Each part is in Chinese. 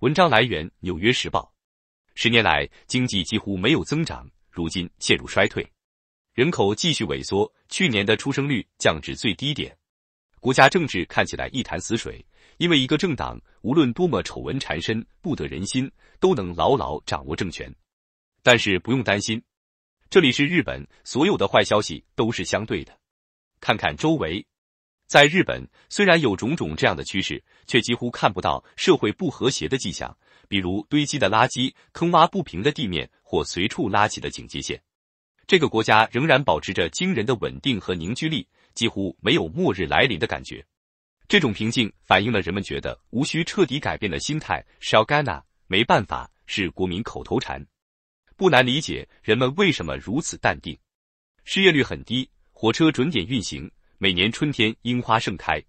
文章来源《纽约时报》。十年来，经济几乎没有增长，如今陷入衰退，人口继续萎缩，去年的出生率降至最低点。国家政治看起来一潭死水，因为一个政党无论多么丑闻缠身、不得人心，都能牢牢掌握政权。但是不用担心，这里是日本，所有的坏消息都是相对的。看看周围。在日本，虽然有种种这样的趋势，却几乎看不到社会不和谐的迹象，比如堆积的垃圾、坑洼不平的地面或随处拉起的警戒线。这个国家仍然保持着惊人的稳定和凝聚力，几乎没有末日来临的感觉。这种平静反映了人们觉得无需彻底改变的心态。Shogana，没办法，是国民口头禅。不难理解人们为什么如此淡定。失业率很低，火车准点运行。每年春天樱花盛开，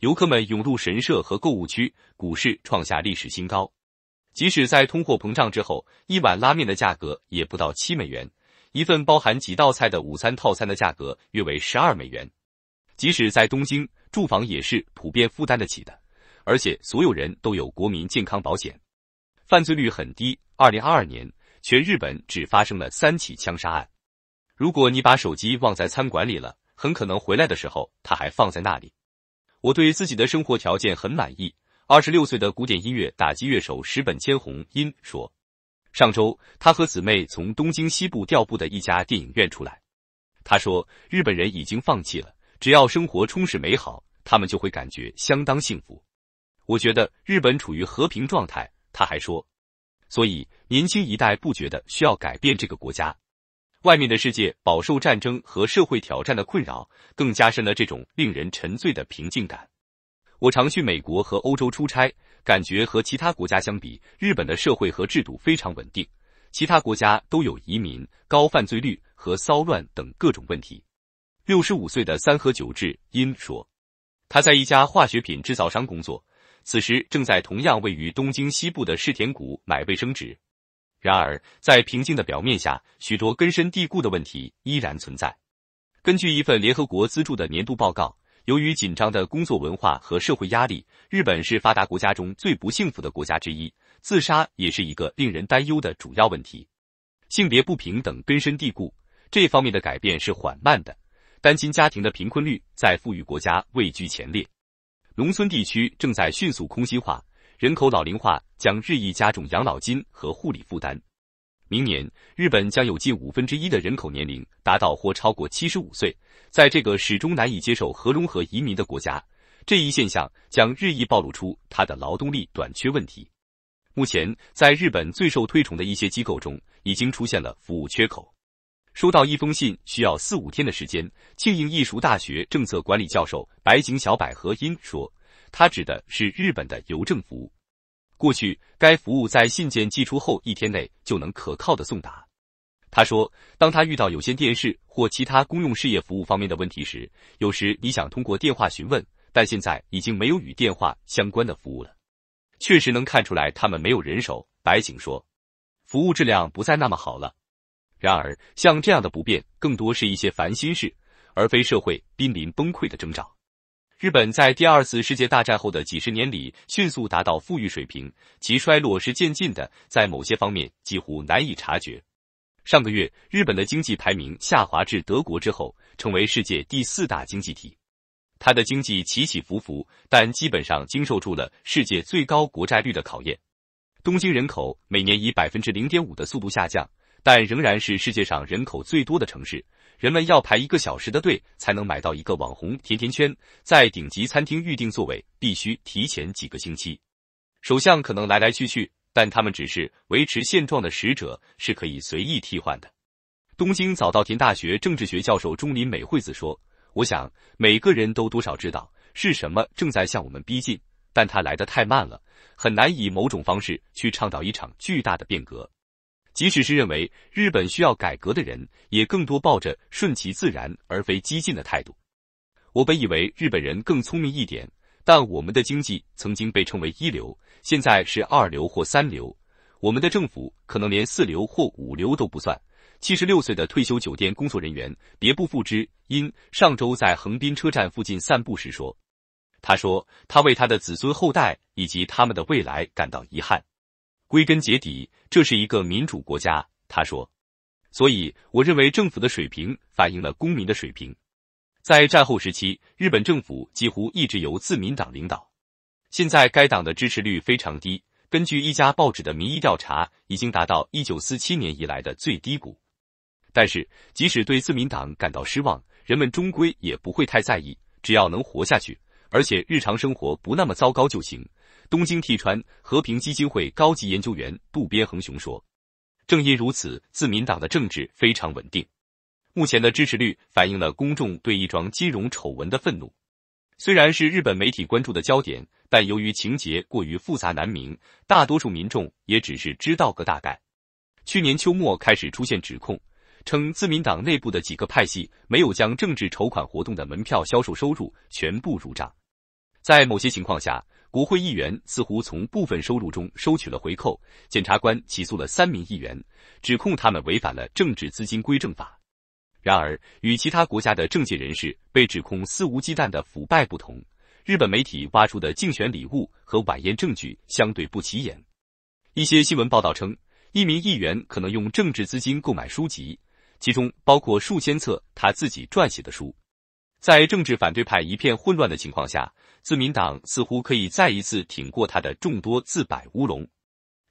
游客们涌入神社和购物区，股市创下历史新高。即使在通货膨胀之后，一碗拉面的价格也不到七美元，一份包含几道菜的午餐套餐的价格约为十二美元。即使在东京，住房也是普遍负担得起的，而且所有人都有国民健康保险。犯罪率很低，二零二二年全日本只发生了三起枪杀案。如果你把手机忘在餐馆里了。很可能回来的时候，他还放在那里。我对自己的生活条件很满意。二十六岁的古典音乐打击乐手石本千红音说：“上周，他和姊妹从东京西部调部的一家电影院出来。他说，日本人已经放弃了，只要生活充实美好，他们就会感觉相当幸福。我觉得日本处于和平状态。”他还说：“所以年轻一代不觉得需要改变这个国家。”外面的世界饱受战争和社会挑战的困扰，更加深了这种令人沉醉的平静感。我常去美国和欧洲出差，感觉和其他国家相比，日本的社会和制度非常稳定。其他国家都有移民、高犯罪率和骚乱等各种问题。六十五岁的三和久志因说，他在一家化学品制造商工作，此时正在同样位于东京西部的世田谷买卫生纸。然而，在平静的表面下，许多根深蒂固的问题依然存在。根据一份联合国资助的年度报告，由于紧张的工作文化和社会压力，日本是发达国家中最不幸福的国家之一。自杀也是一个令人担忧的主要问题。性别不平等根深蒂固，这方面的改变是缓慢的。单亲家庭的贫困率在富裕国家位居前列。农村地区正在迅速空心化。人口老龄化将日益加重养老金和护理负担。明年，日本将有近五分之一的人口年龄达到或超过七十五岁。在这个始终难以接受核融合移民的国家，这一现象将日益暴露出它的劳动力短缺问题。目前，在日本最受推崇的一些机构中，已经出现了服务缺口。收到一封信需要四五天的时间。庆应艺术大学政策管理教授白井小百合因说。他指的是日本的邮政服务。过去，该服务在信件寄出后一天内就能可靠的送达。他说，当他遇到有线电视或其他公用事业服务方面的问题时，有时你想通过电话询问，但现在已经没有与电话相关的服务了。确实能看出来他们没有人手，白井说，服务质量不再那么好了。然而，像这样的不便更多是一些烦心事，而非社会濒临崩溃的征兆。日本在第二次世界大战后的几十年里迅速达到富裕水平，其衰落是渐进的，在某些方面几乎难以察觉。上个月，日本的经济排名下滑至德国之后，成为世界第四大经济体。它的经济起起伏伏，但基本上经受住了世界最高国债率的考验。东京人口每年以百分之零点五的速度下降，但仍然是世界上人口最多的城市。人们要排一个小时的队才能买到一个网红甜甜圈，在顶级餐厅预订座位必须提前几个星期。首相可能来来去去，但他们只是维持现状的使者，是可以随意替换的。东京早稻田大学政治学教授中林美惠子说：“我想每个人都多少知道是什么正在向我们逼近，但它来得太慢了，很难以某种方式去倡导一场巨大的变革。”即使是认为日本需要改革的人，也更多抱着顺其自然而非激进的态度。我本以为日本人更聪明一点，但我们的经济曾经被称为一流，现在是二流或三流，我们的政府可能连四流或五流都不算。七十六岁的退休酒店工作人员别部富之，因上周在横滨车站附近散步时说：“他说他为他的子孙后代以及他们的未来感到遗憾。”归根结底，这是一个民主国家，他说。所以，我认为政府的水平反映了公民的水平。在战后时期，日本政府几乎一直由自民党领导。现在，该党的支持率非常低，根据一家报纸的民意调查，已经达到一九四七年以来的最低谷。但是，即使对自民党感到失望，人们终归也不会太在意，只要能活下去，而且日常生活不那么糟糕就行。东京 T 川和平基金会高级研究员渡边恒雄说：“正因如此，自民党的政治非常稳定。目前的支持率反映了公众对一桩金融丑闻的愤怒。虽然是日本媒体关注的焦点，但由于情节过于复杂难明，大多数民众也只是知道个大概。去年秋末开始出现指控，称自民党内部的几个派系没有将政治筹款活动的门票销售收入全部入账。在某些情况下。”国会议员似乎从部分收入中收取了回扣，检察官起诉了三名议员，指控他们违反了政治资金规正法。然而，与其他国家的政界人士被指控肆无忌惮的腐败不同，日本媒体挖出的竞选礼物和晚宴证据相对不起眼。一些新闻报道称，一名议员可能用政治资金购买书籍，其中包括数千册他自己撰写的书。在政治反对派一片混乱的情况下，自民党似乎可以再一次挺过他的众多自摆乌龙。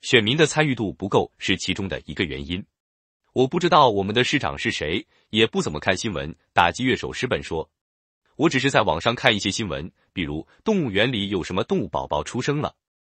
选民的参与度不够是其中的一个原因。我不知道我们的市长是谁，也不怎么看新闻。打击乐手石本说，我只是在网上看一些新闻，比如动物园里有什么动物宝宝出生了。